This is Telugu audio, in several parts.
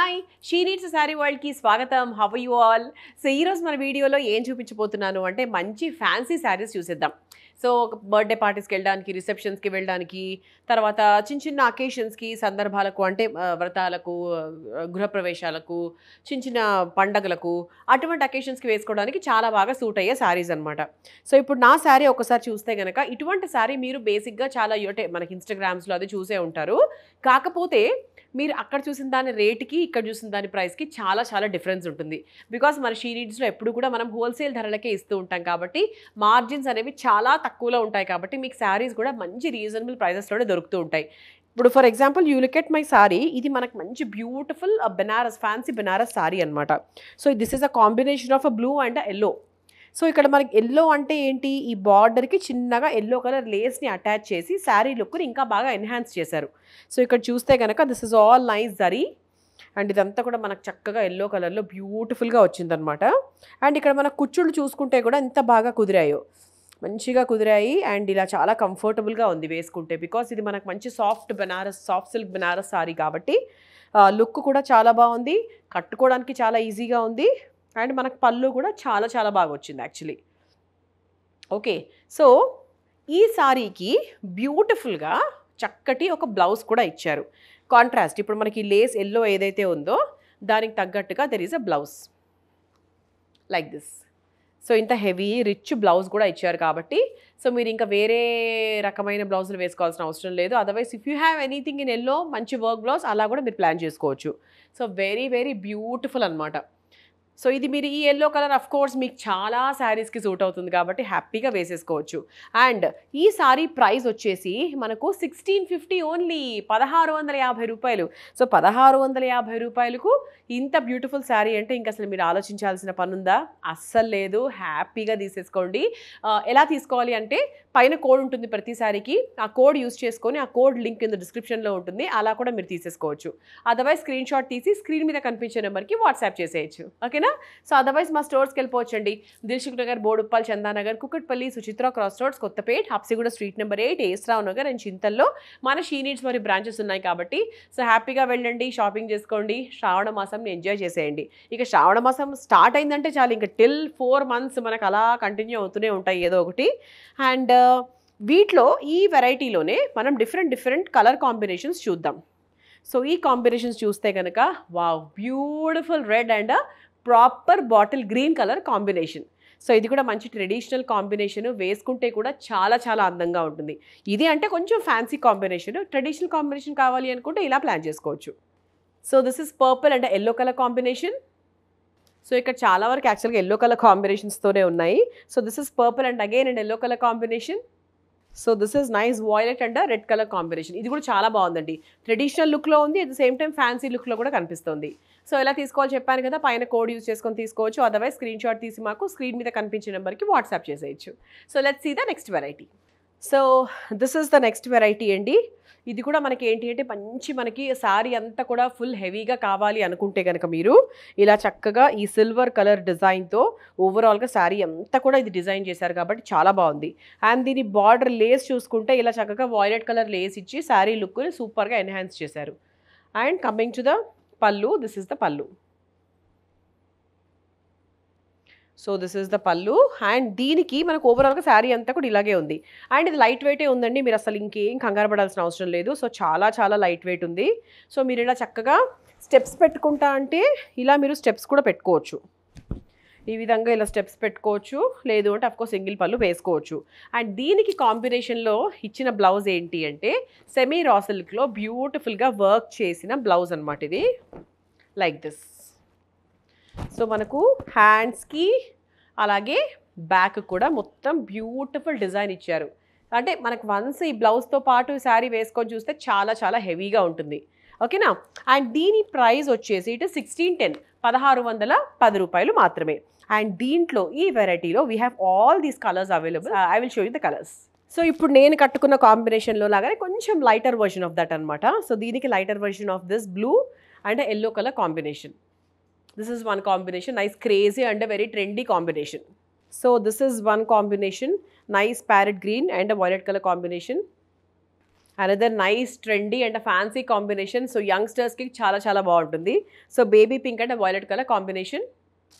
హాయ్ షీ నీడ్స్ శారీ వరల్డ్కి స్వాగతం హవ్ యూ ఆల్ సో ఈరోజు మన వీడియోలో ఏం చూపించబోతున్నాను అంటే మంచి ఫ్యాన్సీ శారీస్ చూసేద్దాం సో బర్త్డే పార్టీస్కి వెళ్ళడానికి రిసెప్షన్స్కి వెళ్ళడానికి తర్వాత చిన్న చిన్న అకేషన్స్కి సందర్భాలకు అంటే వ్రతాలకు గృహప్రవేశాలకు చిన్న చిన్న పండగలకు అటువంటి అకేషన్స్కి వేసుకోవడానికి చాలా బాగా సూట్ అయ్యే శారీస్ అనమాట సో ఇప్పుడు నా శారీ ఒకసారి చూస్తే కనుక ఇటువంటి శారీ మీరు బేసిక్గా చాలా అంటే మనకి ఇన్స్టాగ్రామ్స్లో అది చూసే ఉంటారు కాకపోతే మీరు అక్కడ చూసిన దాని రేట్కి ఇక్కడ చూసిన దాని ప్రైస్కి చాలా చాలా డిఫరెన్స్ ఉంటుంది బికాస్ మన షీ నీడ్స్లో ఎప్పుడు కూడా మనం హోల్సేల్ ధరలకే ఇస్తూ ఉంటాం కాబట్టి మార్జిన్స్ అనేవి చాలా తక్కువలో ఉంటాయి కాబట్టి మీకు శారీస్ కూడా మంచి రీజనబుల్ ప్రైజెస్లోనే దొరుకుతూ ఉంటాయి ఇప్పుడు for example you look my sari ఇది మనకు మంచి బ్యూటిఫుల్ బెనారస్ ఫ్యాన్సీ బెనారస్ సారీ అనమాట so this is a combination of a blue and yellow so ఇక్కడ మనకి ఎల్లో అంటే ఏంటి ఈ బార్డర్కి చిన్నగా ఎల్లో కలర్ లేస్ని అటాచ్ చేసి శారీ లుక్ని ఇంకా బాగా ఎన్హాన్స్ చేశారు సో ఇక్కడ చూస్తే కనుక this is all nice zari and ఇదంతా కూడా మనకు చక్కగా ఎల్లో కలర్లో బ్యూటిఫుల్గా వచ్చిందనమాట అండ్ ఇక్కడ మన కుచ్చుళ్ళు చూసుకుంటే కూడా ఎంత బాగా కుదిరాయో మంచిగా కుదిరాయి అండ్ ఇలా చాలా కంఫర్టబుల్గా ఉంది వేసుకుంటే బికాస్ ఇది మనకు మంచి soft Banaras soft silk Banaras sari కాబట్టి లుక్ కూడా చాలా బాగుంది కట్టుకోవడానికి చాలా ఈజీగా ఉంది అండ్ మనకు పళ్ళు కూడా చాలా చాలా బాగా వచ్చింది యాక్చువల్లీ ఓకే సో ఈ సారీకి బ్యూటిఫుల్గా చక్కటి ఒక బ్లౌజ్ కూడా ఇచ్చారు కాంట్రాస్ట్ ఇప్పుడు మనకి లేస్ ఎల్లో ఏదైతే ఉందో దానికి తగ్గట్టుగా there is a blouse like this so ఇంత హెవీ రిచ్ బ్లౌజ్ కూడా ఇచ్చారు కాబట్టి సో మీరు ఇంకా వేరే రకమైన బ్లౌజులు వేసుకోవాల్సిన అవసరం లేదు otherwise if you have anything in yellow మంచి వర్క్ బ్లౌజ్ అలా కూడా మీరు ప్లాన్ చేసుకోవచ్చు సో వెరీ వెరీ బ్యూటిఫుల్ అనమాట సో ఇది మీరు ఈ ఎల్లో కలర్ అఫ్ కోర్స్ మీకు చాలా శారీస్కి సూట్ అవుతుంది కాబట్టి హ్యాపీగా వేసేసుకోవచ్చు అండ్ ఈ సారీ ప్రైస్ వచ్చేసి మనకు సిక్స్టీన్ ఫిఫ్టీ ఓన్లీ పదహారు వందల యాభై రూపాయలు సో పదహారు వందల యాభై రూపాయలకు ఇంత బ్యూటిఫుల్ శారీ అంటే ఇంకా అసలు మీరు ఆలోచించాల్సిన పనుందా అస్సలు లేదు హ్యాపీగా తీసేసుకోండి ఎలా తీసుకోవాలి అంటే పైన కోడ్ ఉంటుంది ప్రతి శారీకి ఆ కోడ్ యూస్ చేసుకొని ఆ కోడ్ లింక్ కింద డిస్క్రిప్షన్లో ఉంటుంది అలా కూడా మీరు తీసేసుకోవచ్చు అదర్వైజ్ స్క్రీన్ షాట్ తీసి స్క్రీన్ మీద కనిపించే నెంబర్కి వాట్సాప్ చేసేయచ్చు ఓకేనా ఓకేనా సో అదర్వైజ్ మా స్టోర్స్కి వెళ్ళిపోవచ్చండి Dilsukhnagar Boduppal Chandanagar Kukatpally Suchitra cross roads Kothapet Habsiguda street number eight A S Rao Nagar and చింతల్లో మన షీ నీడ్స్ మరి బ్రాంచెస్ ఉన్నాయి కాబట్టి సో హ్యాపీగా వెళ్ళండి షాపింగ్ చేసుకోండి శ్రావణ మాసం ఎంజాయ్ చేసేయండి ఇక శ్రావణ మాసం స్టార్ట్ అయిందంటే చాలు ఇంకా టిల్ ఫోర్ మంత్స్ మనకు అలా కంటిన్యూ అవుతూనే ఉంటాయి ఏదో ఒకటి అండ్ uh, వీటిలో ఈ వెరైటీలోనే మనం డిఫరెంట్ డిఫరెంట్ కలర్ కాంబినేషన్స్ చూద్దాం సో ఈ కాంబినేషన్స్ చూస్తే కనుక wow beautiful red and proper bottle green colour combination so ఇది కూడా మంచి ట్రెడిషనల్ కాంబినేషన్ వేసుకుంటే కూడా చాలా చాలా అందంగా ఉంటుంది ఇది అంటే కొంచెం ఫ్యాన్సీ కాంబినేషన్ ట్రెడిషనల్ కాంబినేషన్ కావాలి అనుకుంటే ఇలా ప్లాన్ చేసుకోవచ్చు so this is purple and yellow colour combination so ఇక్కడ చాలా వరకు యాక్చువల్గా ఎల్లో కలర్ కాంబినేషన్స్తోనే ఉన్నాయి so this is purple and again and yellow colour combination so this is nice violet and red colour combination ఇది కూడా చాలా బాగుందండి ట్రెడిషనల్ లుక్లో ఉంది at the same time fancy లుక్లో కూడా కనిపిస్తుంది సో ఎలా తీసుకోవాలి చెప్పాను కదా పైన కోడ్ యూజ్ చేసుకొని తీసుకోవచ్చు అదర్వైజ్ స్క్రీన్ షాట్ తీసి మాకు స్క్రీన్ మీద కనిపించే నెంబర్కి వాట్సాప్ చేసేయచ్చు so let's see the next variety so this is the next variety అండి ఇది కూడా మనకి ఏంటి అంటే మంచి మనకి శారీ అంతా కూడా ఫుల్ హెవీగా కావాలి అనుకుంటే కనుక మీరు ఇలా చక్కగా ఈ సిల్వర్ కలర్ డిజైన్తో ఓవరాల్గా శారీ అంతా కూడా ఇది డిజైన్ చేశారు కాబట్టి చాలా బాగుంది అండ్ దీని బార్డర్ లేస్ చూసుకుంటే ఇలా చక్కగా వాయిలెట్ కలర్ లేస్ ఇచ్చి శారీ లుక్ని సూపర్గా ఎన్హాన్స్ చేశారు and coming to the pallu this is the pallu so this is the pallu and దీనికి మనకు ఓవరాల్గా శారీ అంతా కూడా ఇలాగే ఉంది అండ్ ఇది లైట్ వెయిటే ఉందండి మీరు అసలు ఇంకేం కంగారు పడాల్సిన అవసరం లేదు సో చాలా చాలా లైట్ వెయిట్ ఉంది సో మీరు ఇలా చక్కగా స్టెప్స్ పెట్టుకుంటా అంటే ఇలా మీరు స్టెప్స్ కూడా పెట్టుకోవచ్చు ఈ విధంగా ఇలా స్టెప్స్ పెట్టుకోవచ్చు లేదు అంటే అఫ్కోర్స్ సింగిల్ పళ్ళు వేసుకోవచ్చు అండ్ దీనికి కాంబినేషన్లో ఇచ్చిన బ్లౌజ్ ఏంటి అంటే సెమీ రాసిల్క్లో బ్యూటిఫుల్గా వర్క్ చేసిన బ్లౌజ్ అనమాట ఇది లైక్ దిస్ సో మనకు హ్యాండ్స్కి అలాగే బ్యాక్ కూడా మొత్తం బ్యూటిఫుల్ డిజైన్ ఇచ్చారు అంటే మనకు వన్స్ ఈ బ్లౌజ్తో పాటు శారీ వేసుకొని చూస్తే చాలా చాలా హెవీగా ఉంటుంది ఓకేనా అండ్ దీని ప్రైస్ వచ్చేసి ఇటు సిక్స్టీన్ టెన్ పదహారు వందల పది రూపాయలు మాత్రమే అండ్ దీంట్లో ఈ వెరైటీలో we have all these colours available I will show you the colours so ఇప్పుడు నేను కట్టుకున్న కాంబినేషన్లో లాగానే కొంచెం లైటర్ వర్షన్ ఆఫ్ దట్ అనమాట సో దీనికి lighter version of this blue and yellow colour combination this is one combination nice crazy and very trendy combination so this is one combination nice parrot green and violet colour combination another nice trendy and fancy combination so యంగ్స్టర్స్కి చాలా చాలా బాగుంటుంది so baby pink and violet colour combination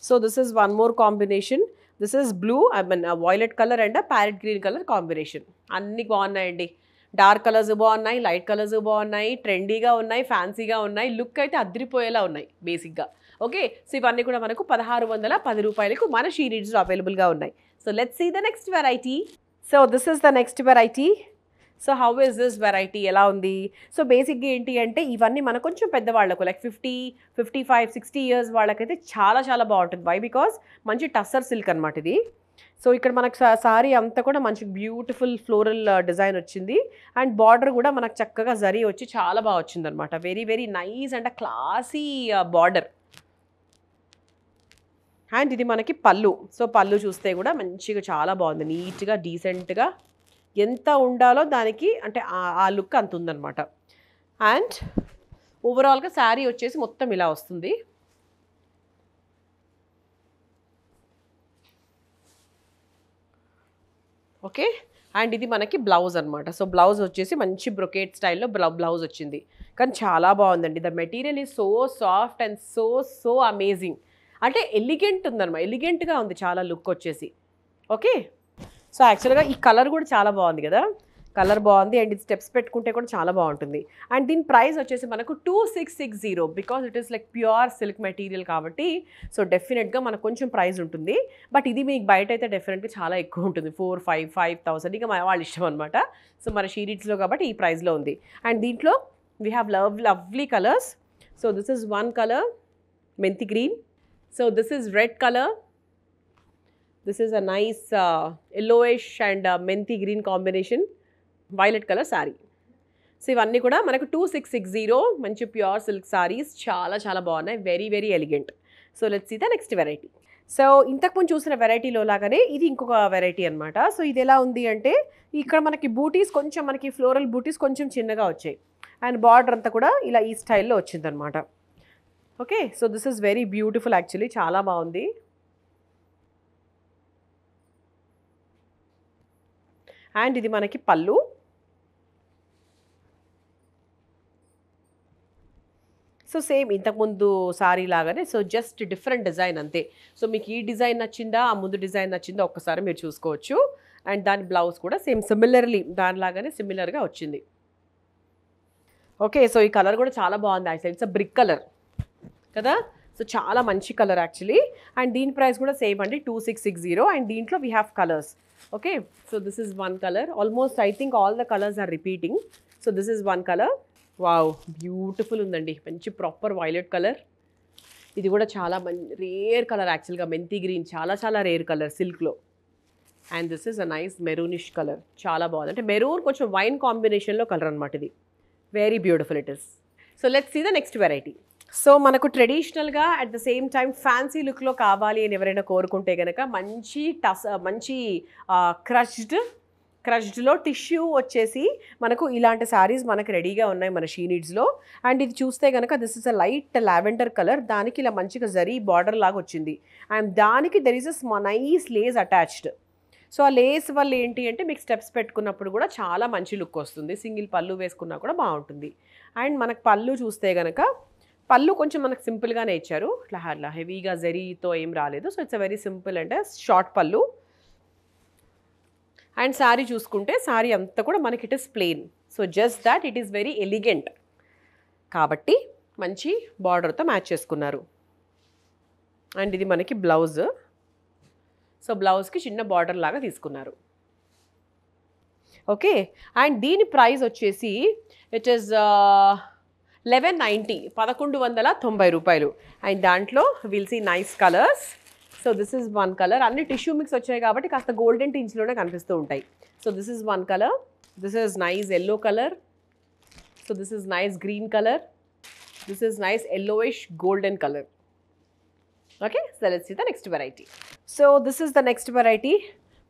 so this is one more combination this is blue I mean violet colour and parrot green colour combination అన్నీ బాగున్నాయండి డార్క్ కలర్స్ బాగున్నాయి లైట్ కలర్స్ బాగున్నాయి ట్రెండీగా ఉన్నాయి ఫ్యాన్సీగా ఉన్నాయి లుక్ అయితే అదిరిపోయేలా ఉన్నాయి బేసిక్గా ఓకే సో ఇవన్నీ కూడా మనకు పదహారు వందల పది రూపాయలకు మన షీ అవైలబుల్గా ఉన్నాయి so let's see the next variety so this is the next variety so how is this variety ఎలా ఉంది సో బేసిక్గా ఏంటి అంటే ఇవన్నీ మన కొంచెం పెద్దవాళ్లకు like fifty fifty five sixty years వాళ్ళకైతే చాలా చాలా బాగుంటుంది వై బికాస్ మంచి టస్సర్ సిల్క్ అనమాట ఇది సో ఇక్కడ మనకు సారీ అంతా కూడా మంచి బ్యూటిఫుల్ ఫ్లోరల్ డిజైన్ వచ్చింది అండ్ బార్డర్ కూడా మనకు చక్కగా జరీ వచ్చి చాలా బాగా వచ్చిందనమాట very very nice and classy border and ఇది మనకి పళ్ళు సో పళ్ళు చూస్తే కూడా మంచిగా చాలా బాగుంది నీట్గా డీసెంట్గా ఎంత ఉండాలో దానికి అంటే ఆ లుక్ అంత ఉందనమాట అండ్ ఓవరాల్గా శారీ వచ్చేసి మొత్తం ఇలా వస్తుంది ఓకే అండ్ ఇది మనకి బ్లౌజ్ అనమాట సో బ్లౌజ్ వచ్చేసి మంచి బ్రొకేట్ స్టైల్లో బ్లౌజ్ వచ్చింది కానీ చాలా బాగుందండి the material is so soft and so so amazing అంటే ఎలిగెంట్ ఉందన్నమాట ఎలిగెంట్గా ఉంది చాలా లుక్ వచ్చేసి ఓకే సో యాక్చువల్గా ఈ కలర్ కూడా చాలా బాగుంది కదా కలర్ బాగుంది అండ్ ఇది స్టెప్స్ పెట్టుకుంటే కూడా చాలా బాగుంటుంది అండ్ దీని ప్రైస్ వచ్చేసి మనకు two six six zero because it is like pure silk material కాబట్టి సో డెఫినెట్గా మనకు కొంచెం ప్రైస్ ఉంటుంది బట్ ఇది మీకు బయట అయితే డెఫినెట్గా చాలా ఎక్కువ ఉంటుంది ఫోర్ ఫైవ్ ఫైవ్ థౌసండ్ ఇక వాళ్ళ ఇష్టం అనమాట సో మన షీరిట్స్లో కాబట్టి ఈ ప్రైస్లో ఉంది అండ్ దీంట్లో we have love lovely colours so this is one colour methi green So this is red color. This is a nice uh, yellowish and uh, methi green combination violet colour sari so ఇవన్నీ కూడా మనకు టూ సిక్స్ సిక్స్ జీరో మంచి ప్యూర్ సిల్క్ సారీస్ చాలా చాలా బాగున్నాయి very very elegant so let's see the next variety so ఇంతకుముందు చూసిన వెరైటీలో లాగానే ఇది ఇంకొక వెరైటీ అనమాట సో ఇది ఎలా ఉంది అంటే ఇక్కడ మనకి బూటీస్ కొంచెం మనకి ఫ్లోరల్ బూటీస్ కొంచెం చిన్నగా వచ్చాయి అండ్ బార్డర్ అంతా కూడా ఇలా ఈ స్టైల్లో వచ్చిందనమాట okay so this is very beautiful actually చాలా బాగుంది అండ్ ఇది మనకి పళ్ళు సో సేమ్ ఇంతకుముందు సారీ లాగానే సో జస్ట్ డిఫరెంట్ డిజైన్ అంతే సో మీకు ఈ డిజైన్ నచ్చిందా ఆ ముందు డిజైన్ నచ్చిందా ఒక్కసారి మీరు చూసుకోవచ్చు అండ్ దాని బ్లౌజ్ కూడా సేమ్ సిమిలర్లీ దానిలాగానే సిమిలర్గా వచ్చింది ఓకే సో ఈ కలర్ కూడా చాలా బాగుంది actual it's a brick colour కదా సో చాలా మంచి కలర్ యాక్చువల్లీ అండ్ దీని ప్రైస్ కూడా సేమ్ అండి two six six zero and దీంట్లో we have colours okay so this is one colour almost I think all the colours are repeating so this is one colour wow beautiful ఉందండి మంచి ప్రాపర్ వైలెట్ కలర్ ఇది కూడా చాలా మంచి రేర్ కలర్ యాక్చువల్గా మెంతి గ్రీన్ చాలా చాలా రేర్ కలర్ సిల్క్లో and this is a nice maroonish colour చాలా బాగుంది అంటే మెరూన్ కొంచెం వైన్ కాంబినేషన్లో కలర్ అనమాట ఇది very beautiful it is so let's see the next variety so మనకు ట్రెడిషనల్గా at the same time fancy లుక్లో కావాలి అని ఎవరైనా కోరుకుంటే కనుక మంచి టస్ మంచి క్రష్డ్ క్రష్డ్లో టిష్యూ వచ్చేసి మనకు ఇలాంటి శారీస్ మనకు రెడీగా ఉన్నాయి మన షీనిడ్స్లో అండ్ ఇది చూస్తే కనుక this is a light lavender colour దానికి ఇలా మంచిగా జరీ బార్డర్ లాగా వచ్చింది అండ్ దానికి there is a nice lace attached so ఆ లేస్ వల్ల ఏంటి అంటే మీకు స్టెప్స్ పెట్టుకున్నప్పుడు కూడా చాలా మంచి లుక్ వస్తుంది సింగిల్ పళ్ళు వేసుకున్నా కూడా బాగుంటుంది అండ్ మనకు పళ్ళు చూస్తే కనుక పళ్ళు కొంచెం మనకు సింపుల్గానే ఇచ్చారు ఇట్లా అట్లా హెవీగా జరీతో ఏం రాలేదు so it's a very simple అంటే షార్ట్ పళ్ళు అండ్ శారీ చూసుకుంటే శారీ అంతా కూడా మనకి it is plain so just that it is very elegant కాబట్టి మంచి బార్డర్తో మ్యాచ్ చేసుకున్నారు అండ్ ఇది మనకి బ్లౌజ్ సో బ్లౌజ్కి చిన్న బార్డర్ లాగా తీసుకున్నారు ఓకే అండ్ దీని ప్రైస్ వచ్చేసి it is 1190 1190 and dantlo we'll see nice colors so this is one color and tissue mix golden so this is one color this is nice yellow color so this is nice green color this is nice yellowish golden color okay so let's see the next variety so this is the next variety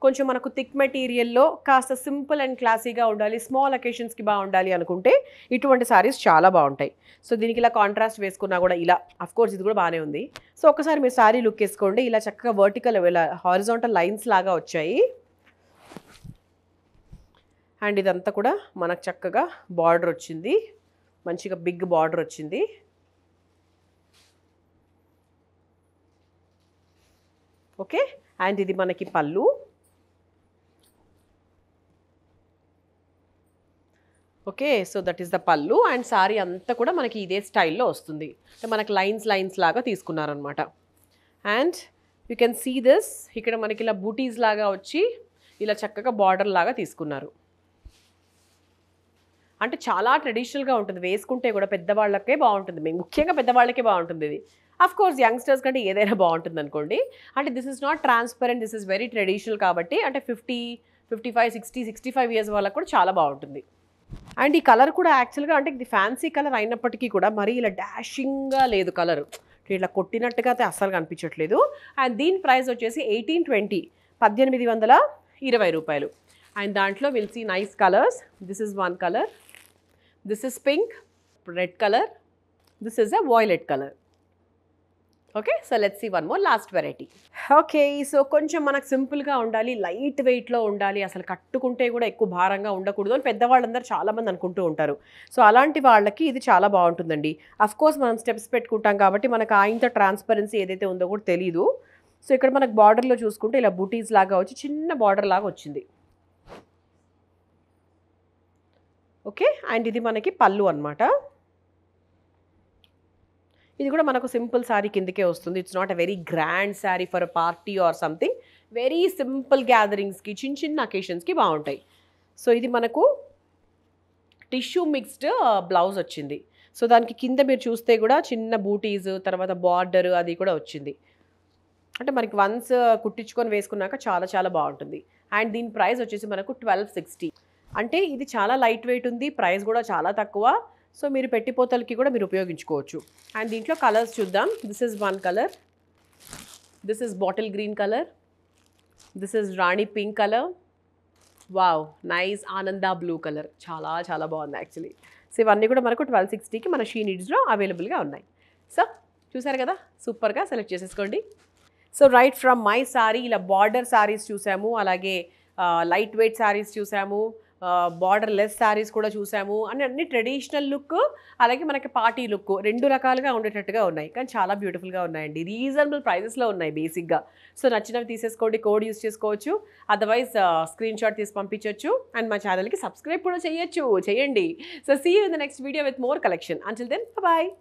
కొంచెం మనకు థిక్ మెటీరియల్లో కాస్త సింపుల్ అండ్ క్లాసీగా ఉండాలి స్మాల్ అకేషన్స్కి బాగుండాలి అనుకుంటే ఇటువంటి సారీస్ చాలా బాగుంటాయి సో దీనికి ఇలా కాంట్రాస్ట్ వేసుకున్నా కూడా ఇలా కోర్స్ ఇది కూడా బాగానే ఉంది సో ఒకసారి మీరు సారీ లుక్ వేసుకోండి ఇలా చక్కగా వర్టికల్ ఇలా హారిజాంటల్ లైన్స్ లాగా వచ్చాయి అండ్ ఇదంతా కూడా మనకు చక్కగా బార్డర్ వచ్చింది మంచిగా బిగ్ బార్డర్ వచ్చింది ఓకే అండ్ ఇది మనకి pallu okay so that is the pallu and sari అంతా కూడా మనకి ఇదే స్టైల్లో వస్తుంది అంటే మనకి లైన్స్ లైన్స్ లాగా తీసుకున్నారనమాట and you can see this ఇక్కడ మనకి ఇలా బూటీస్ లాగా వచ్చి ఇలా చక్కగా బార్డర్ లాగా తీసుకున్నారు అంటే చాలా ట్రెడిషనల్గా ఉంటుంది వేసుకుంటే కూడా పెద్దవాళ్ళకే బాగుంటుంది ముఖ్యంగా పెద్దవాళ్ళకే బాగుంటుంది ఇది అఫ్ కోర్స్ యంగ్స్టర్స్ కంటే ఏదైనా బాగుంటుంది అనుకోండి అంటే this is not transparent this is very traditional కాబట్టి అంటే fifty fifty five sixty sixty five years వాళ్ళకి కూడా చాలా బాగుంటుంది అండ్ ఈ కలర్ కూడా యాక్చువల్గా అంటే ఇది ఫ్యాన్సీ కలర్ అయినప్పటికీ కూడా మరీ ఇలా డాషింగ్గా లేదు కలర్ ఇట్లా కొట్టినట్టుగా అయితే అస్సలు కనిపించట్లేదు అండ్ దీని ప్రైస్ వచ్చేసి ఎయిటీన్ ట్వంటీ పద్దెనిమిది వందల ఇరవై రూపాయలు అండ్ దాంట్లో will see nice colours this is one colour this is pink red colour this is a violet colour okay so let see one more last variety okay so కొంచెం మనకు సింపుల్గా ఉండాలి లైట్ వెయిట్లో ఉండాలి అసలు కట్టుకుంటే కూడా ఎక్కువ భారంగా ఉండకూడదు అని పెద్దవాళ్ళందరూ చాలామంది అనుకుంటూ ఉంటారు సో అలాంటి వాళ్ళకి ఇది చాలా బాగుంటుందండి అఫ్ కోర్స్ మనం స్టెప్స్ పెట్టుకుంటాం కాబట్టి మనకు ఆ ఇంత ట్రాన్స్పరెన్సీ ఏదైతే ఉందో కూడా తెలీదు సో ఇక్కడ మనకు బార్డర్లో చూసుకుంటే ఇలా బూటీస్ లాగా వచ్చి చిన్న బార్డర్ లాగా వచ్చింది ఓకే అండ్ ఇది మనకి పళ్ళు అనమాట ఇది కూడా మనకు సింపుల్ శారీ కిందకే వస్తుంది it's not a very grand sari for a party or something very simple గ్యాదరింగ్స్కి చిన్న చిన్న అకేషన్స్కి బాగుంటాయి సో ఇది మనకు టిష్యూ మిక్స్డ్ బ్లౌజ్ వచ్చింది సో దానికి కింద మీరు చూస్తే కూడా చిన్న బూటీస్ తర్వాత బార్డర్ అది కూడా వచ్చింది అంటే మనకి వన్స్ uh, కుట్టించుకొని వేసుకున్నాక చాలా చాలా బాగుంటుంది అండ్ దీని ప్రైస్ వచ్చేసి మనకు ట్వెల్వ్ సిక్స్టీ అంటే ఇది చాలా లైట్ వెయిట్ ఉంది ప్రైస్ కూడా చాలా తక్కువ సో మీరు పెట్టిపోతలకి కూడా మీరు ఉపయోగించుకోవచ్చు అండ్ దీంట్లో కలర్స్ చూద్దాం this is one colour this is bottle green colour this is rani pink colour wow nice Ananda blue colour చాలా చాలా బాగుంది యాక్చువల్లీ సో ఇవన్నీ కూడా మనకు ట్వెల్వ్ సిక్స్టీకి మన షీ నీడ్స్లో అవైలబుల్గా ఉన్నాయి సో చూసారు కదా సూపర్గా సెలెక్ట్ చేసేసుకోండి so right from my sari ఇలా బార్డర్ సారీస్ చూసాము అలాగే లైట్ వెయిట్ సారీస్ చూసాము బార్డర్ లెస్ శారీస్ కూడా చూసాము అని అన్ని ట్రెడిషనల్ లుక్ అలాగే మనకి పార్టీ లుక్ రెండు రకాలుగా ఉండేటట్టుగా ఉన్నాయి కానీ చాలా బ్యూటిఫుల్గా ఉన్నాయండి రీజనబుల్ ప్రైజెస్లో ఉన్నాయి బేసిక్గా సో నచ్చినవి తీసేసుకోండి కోడ్ యూస్ చేసుకోవచ్చు అదర్వైజ్ స్క్రీన్ షాట్ తీసి పంపించవచ్చు అండ్ మా ఛానల్కి సబ్స్క్రైబ్ కూడా చేయొచ్చు చేయండి so see you in the next video with more collection until then bye